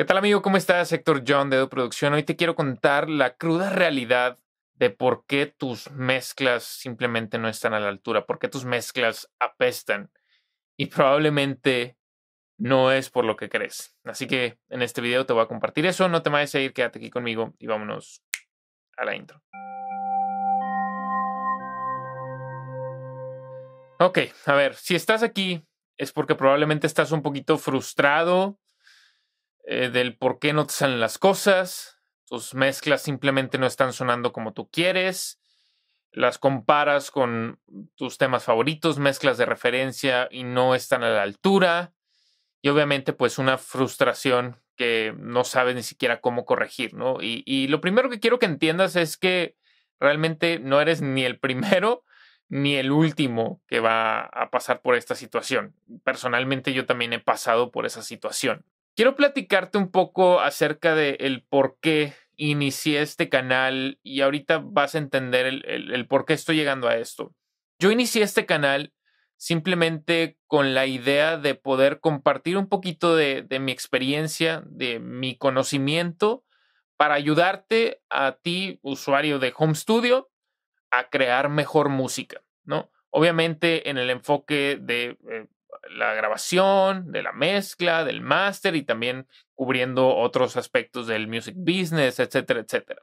¿Qué tal amigo? ¿Cómo estás? Héctor John de Edo Producción. Hoy te quiero contar la cruda realidad de por qué tus mezclas simplemente no están a la altura, por qué tus mezclas apestan y probablemente no es por lo que crees. Así que en este video te voy a compartir eso, no te vayas a ir, quédate aquí conmigo y vámonos a la intro. Ok, a ver, si estás aquí es porque probablemente estás un poquito frustrado, eh, del por qué no te salen las cosas, tus mezclas simplemente no están sonando como tú quieres, las comparas con tus temas favoritos, mezclas de referencia y no están a la altura, y obviamente pues una frustración que no sabes ni siquiera cómo corregir, ¿no? y lo primero que quiero que entiendas es que realmente no eres ni el primero, ni el último que va a pasar por esta situación. Personalmente yo también he pasado por esa situación. Quiero platicarte un poco acerca de el por qué inicié este canal y ahorita vas a entender el, por qué estoy llegando a esto. Yo inicié este canal simplemente con la idea de poder compartir un poquito de, mi experiencia, de mi conocimiento, para ayudarte a ti, usuario de Home Studio, a crear mejor música, ¿no? Obviamente en el enfoque de eh, la grabación, de la mezcla, del máster y también cubriendo otros aspectos del music business, etcétera, etcétera.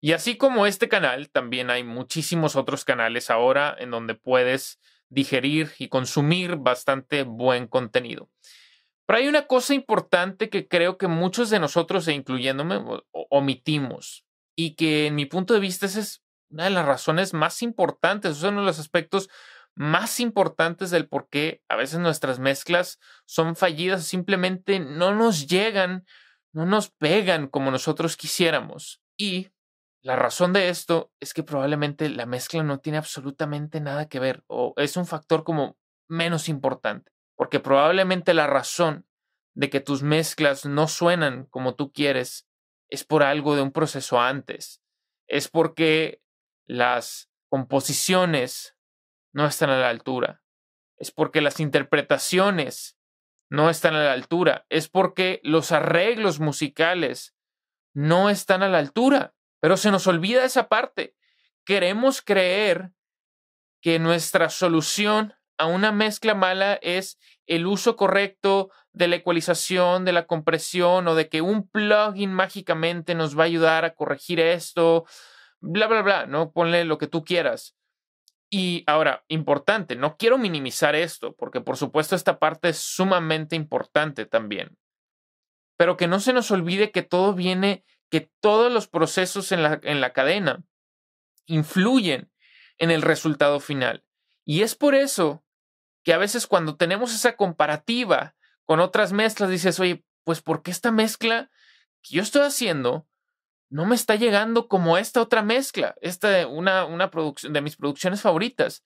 Y así como este canal, también hay muchísimos otros canales ahora en donde puedes digerir y consumir bastante buen contenido. Pero hay una cosa importante que creo que muchos de nosotros, e incluyéndome, omitimos y que en mi punto de vista es una de las razones más importantes, es uno de los aspectos más importantes del por qué a veces nuestras mezclas son fallidas, simplemente no nos llegan, no nos pegan como nosotros quisiéramos. Y la razón de esto es que probablemente la mezcla no tiene absolutamente nada que ver o es un factor como menos importante, porque probablemente la razón de que tus mezclas no suenan como tú quieres es por algo de un proceso antes, es porque las composiciones no están a la altura. Es porque las interpretaciones no están a la altura. Es porque los arreglos musicales no están a la altura. Pero se nos olvida esa parte. Queremos creer que nuestra solución a una mezcla mala es el uso correcto de la ecualización, de la compresión o de que un plugin mágicamente nos va a ayudar a corregir esto, bla, bla, bla, ¿no? Ponle lo que tú quieras. Y ahora, importante, no quiero minimizar esto, porque por supuesto esta parte es sumamente importante también. Pero que no se nos olvide que todo viene, que todos los procesos en la, en la cadena influyen en el resultado final. Y es por eso que a veces cuando tenemos esa comparativa con otras mezclas, dices, oye, pues porque esta mezcla que yo estoy haciendo no me está llegando como esta otra mezcla, esta una, una producción de mis producciones favoritas.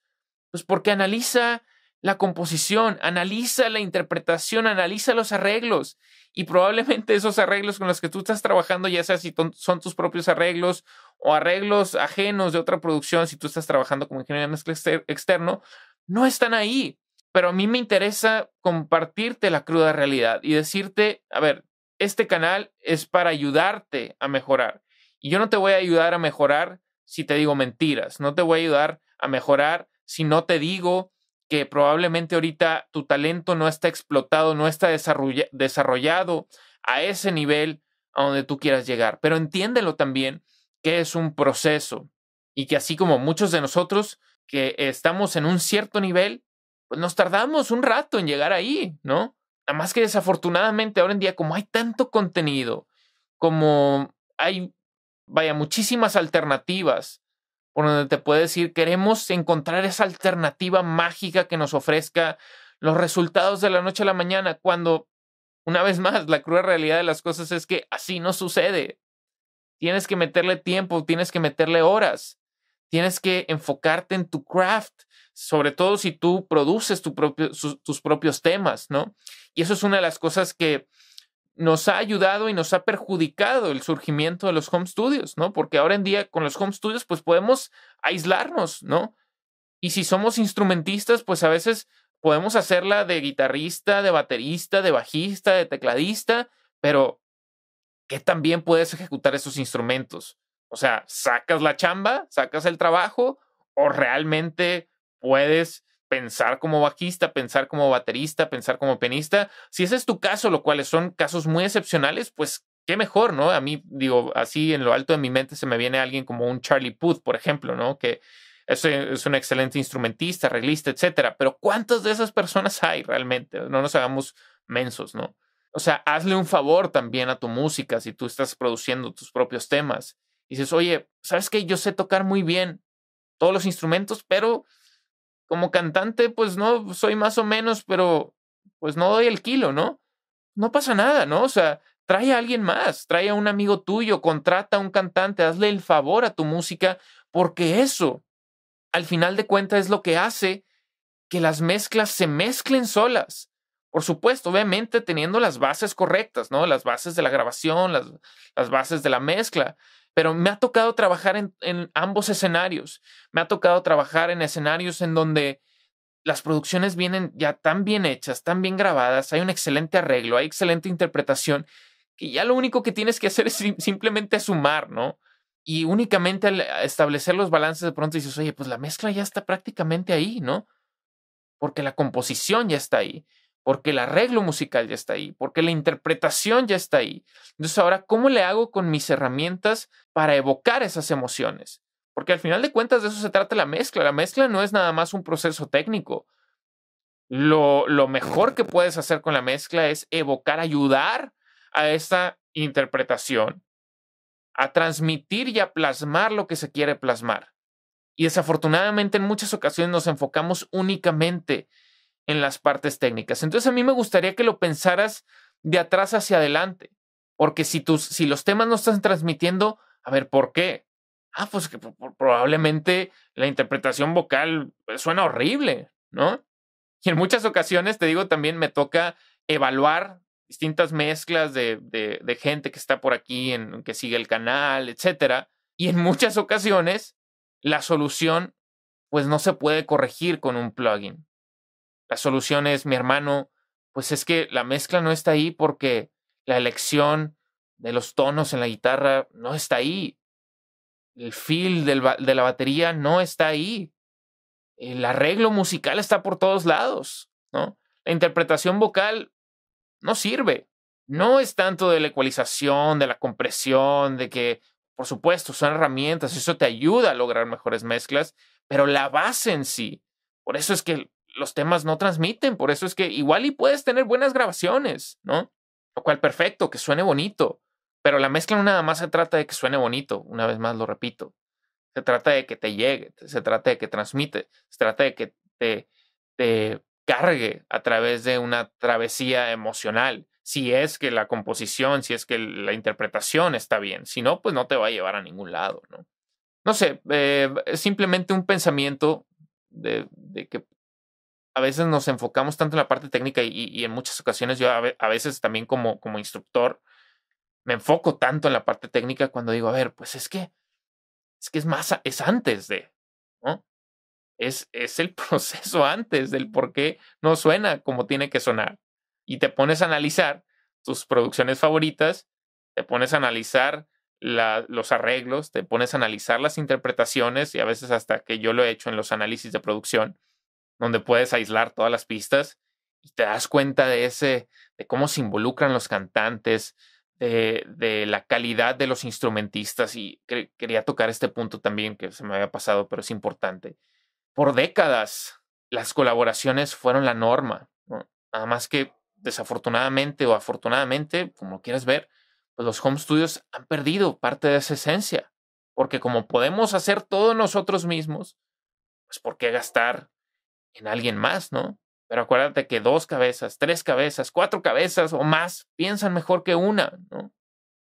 Pues porque analiza la composición, analiza la interpretación, analiza los arreglos y probablemente esos arreglos con los que tú estás trabajando, ya sea si son tus propios arreglos o arreglos ajenos de otra producción, si tú estás trabajando como ingeniero de mezcla externo, no están ahí. Pero a mí me interesa compartirte la cruda realidad y decirte, a ver, este canal es para ayudarte a mejorar. Y yo no te voy a ayudar a mejorar si te digo mentiras, no te voy a ayudar a mejorar si no te digo que probablemente ahorita tu talento no está explotado, no está desarrollado a ese nivel a donde tú quieras llegar. Pero entiéndelo también que es un proceso y que así como muchos de nosotros que estamos en un cierto nivel, pues nos tardamos un rato en llegar ahí, ¿no? Nada más que desafortunadamente ahora en día, como hay tanto contenido, como hay, vaya, muchísimas alternativas por donde te puede decir, queremos encontrar esa alternativa mágica que nos ofrezca los resultados de la noche a la mañana, cuando, una vez más, la cruda realidad de las cosas es que así no sucede. Tienes que meterle tiempo, tienes que meterle horas, Tienes que enfocarte en tu craft, sobre todo si tú produces tus propios temas, ¿no? Y eso es una de las cosas que nos ha ayudado y nos ha perjudicado el surgimiento de los home studios, ¿no? Porque ahora en día con los home studios pues podemos aislarnos, ¿no? Y si somos instrumentistas, pues a veces podemos hacerla de guitarrista, de baterista, de bajista, de tecladista, pero que también puedes ejecutar esos instrumentos, o sea, ¿sacas la chamba? ¿Sacas el trabajo? ¿O realmente puedes pensar como bajista, pensar como baterista, pensar como pianista? Si ese es tu caso, lo cual son casos muy excepcionales, pues qué mejor, ¿no? A mí, digo, así en lo alto de mi mente se me viene alguien como un Charlie Puth, por ejemplo, ¿no? Que es, es un excelente instrumentista, arreglista, etcétera. Pero ¿cuántas de esas personas hay realmente? No nos hagamos mensos, ¿no? O sea, hazle un favor también a tu música si tú estás produciendo tus propios temas dices, oye, ¿sabes qué? Yo sé tocar muy bien todos los instrumentos, pero como cantante, pues no, soy más o menos, pero pues no doy el kilo, ¿no? No pasa nada, ¿no? O sea, trae a alguien más, trae a un amigo tuyo, contrata a un cantante, hazle el favor a tu música, porque eso, al final de cuentas, es lo que hace que las mezclas se mezclen solas. Por supuesto, obviamente teniendo las bases correctas, ¿no? Las bases de la grabación, las, las bases de la mezcla, pero me ha tocado trabajar en, ambos escenarios. Me ha tocado trabajar en escenarios en donde las producciones vienen ya tan bien hechas, tan bien grabadas, hay un excelente arreglo, hay excelente interpretación, que ya lo único que tienes que hacer es simplemente sumar, ¿no? Y únicamente al establecer los balances de pronto dices, oye, pues la mezcla ya está prácticamente ahí, ¿no? Porque la composición ya está ahí porque el arreglo musical ya está ahí, porque la interpretación ya está ahí. Entonces ahora, ¿cómo le hago con mis herramientas para evocar esas emociones? Porque al final de cuentas de eso se trata la mezcla. La mezcla no es nada más un proceso técnico. Lo, lo mejor que puedes hacer con la mezcla es evocar, ayudar a esta interpretación, a transmitir y a plasmar lo que se quiere plasmar. Y desafortunadamente en muchas ocasiones nos enfocamos únicamente en las partes técnicas. Entonces a mí me gustaría que lo pensaras de atrás hacia adelante, porque si, tus, si los temas no están transmitiendo, a ver, ¿por qué? Ah, pues que probablemente la interpretación vocal suena horrible, ¿no? Y en muchas ocasiones, te digo, también me toca evaluar distintas mezclas de, gente que está por aquí, en, que sigue el canal, etcétera. Y en muchas ocasiones, la solución, pues no se puede corregir con un plugin. La solución es, mi hermano, pues es que la mezcla no está ahí porque la elección de los tonos en la guitarra no está ahí. El feel de la batería no está ahí. El arreglo musical está por todos lados, ¿no? La interpretación vocal no sirve. No es tanto de la ecualización, de la compresión, de que, por supuesto, son herramientas, eso te ayuda a lograr mejores mezclas, pero la base en sí. Por eso es que los temas no transmiten, por eso es que igual y puedes tener buenas grabaciones, ¿no? Lo cual perfecto, que suene bonito, pero la mezcla no nada más se trata de que suene bonito, una vez más lo repito, se trata de que te llegue, se trata de que transmite, se trata de que te, te cargue a través de una travesía emocional, si es que la composición, si es que la interpretación está bien, si no, pues no te va a llevar a ningún lado, ¿no? No sé, eh, es simplemente un pensamiento de, de que a veces nos enfocamos tanto en la parte técnica y, en muchas ocasiones yo a, veces también como, instructor me enfoco tanto en la parte técnica cuando digo, a ver, pues es que es que es más, es antes de, ¿no? Es, es el proceso antes del por qué no suena como tiene que sonar. Y te pones a analizar tus producciones favoritas, te pones a analizar los arreglos, te pones a analizar las interpretaciones y a veces hasta que yo lo he hecho en los análisis de producción, donde puedes aislar todas las pistas y te das cuenta de ese, de cómo se involucran los cantantes, de, de la calidad de los instrumentistas. Y quería tocar este punto también que se me había pasado, pero es importante. Por décadas, las colaboraciones fueron la norma. Nada más que desafortunadamente o afortunadamente, como quieras ver, pues, los home studios han perdido parte de esa esencia. Porque como podemos hacer todo nosotros mismos, pues ¿por qué gastar en alguien más, ¿no? Pero acuérdate que dos cabezas, tres cabezas, cuatro cabezas o más piensan mejor que una, ¿no?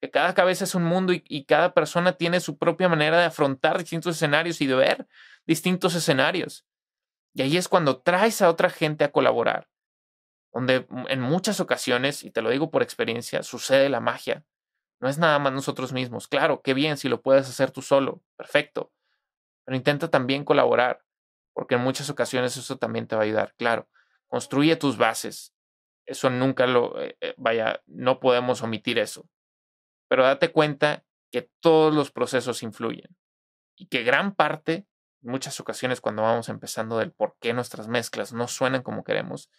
Que cada cabeza es un mundo y, cada persona tiene su propia manera de afrontar distintos escenarios y de ver distintos escenarios. Y ahí es cuando traes a otra gente a colaborar, donde en muchas ocasiones, y te lo digo por experiencia, sucede la magia. No es nada más nosotros mismos. Claro, qué bien si lo puedes hacer tú solo, perfecto. Pero intenta también colaborar porque en muchas ocasiones eso también te va a ayudar. Claro, construye tus bases. Eso nunca lo, eh, eh, vaya, no podemos omitir eso. Pero date cuenta que todos los procesos influyen y que gran parte, en muchas ocasiones cuando vamos empezando del por qué nuestras mezclas no suenan como queremos,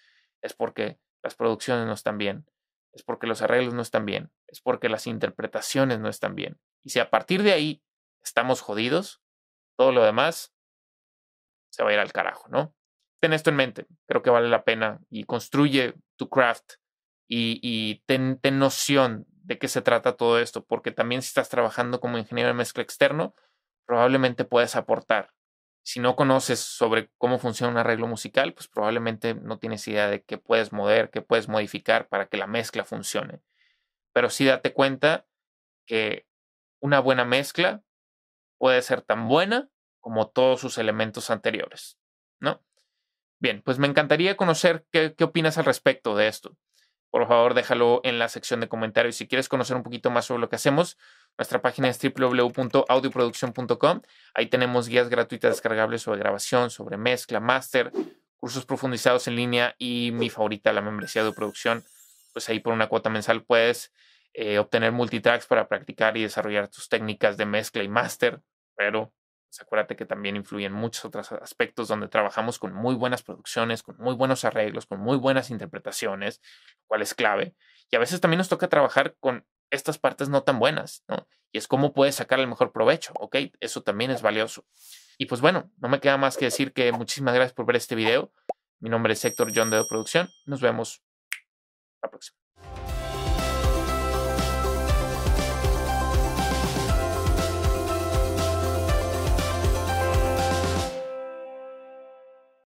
es porque las producciones no están bien, es porque los arreglos no están bien, es porque las interpretaciones no están bien. Y si a partir de ahí estamos jodidos, todo lo demás se va a ir al carajo, ¿no? Ten esto en mente, creo que vale la pena y construye tu craft y, ten, ten, noción de qué se trata todo esto, porque también si estás trabajando como ingeniero de mezcla externo, probablemente puedes aportar. Si no conoces sobre cómo funciona un arreglo musical, pues probablemente no tienes idea de qué puedes mover, qué puedes modificar para que la mezcla funcione. Pero sí date cuenta que una buena mezcla puede ser tan buena como todos sus elementos anteriores, ¿no? Bien, pues me encantaría conocer qué, opinas al respecto de esto. Por favor, déjalo en la sección de comentarios. Si quieres conocer un poquito más sobre lo que hacemos, nuestra página es www.audioproducción.com. Ahí tenemos guías gratuitas descargables sobre grabación, sobre mezcla, máster, cursos profundizados en línea y mi favorita, la membresía de producción. Pues ahí por una cuota mensal puedes eh, obtener multitracks para practicar y desarrollar tus técnicas de mezcla y máster, pero pues, acuérdate que también influyen muchos otros aspectos donde trabajamos con muy buenas producciones, con muy buenos arreglos, con muy buenas interpretaciones, lo cual es clave. Y a veces también nos toca trabajar con estas partes no tan buenas, ¿no? Y es cómo puedes sacar el mejor provecho, ¿ok? Eso también es valioso. Y pues bueno, no me queda más que decir que muchísimas gracias por ver este video. Mi nombre es Héctor John de Producción. Nos vemos la próxima.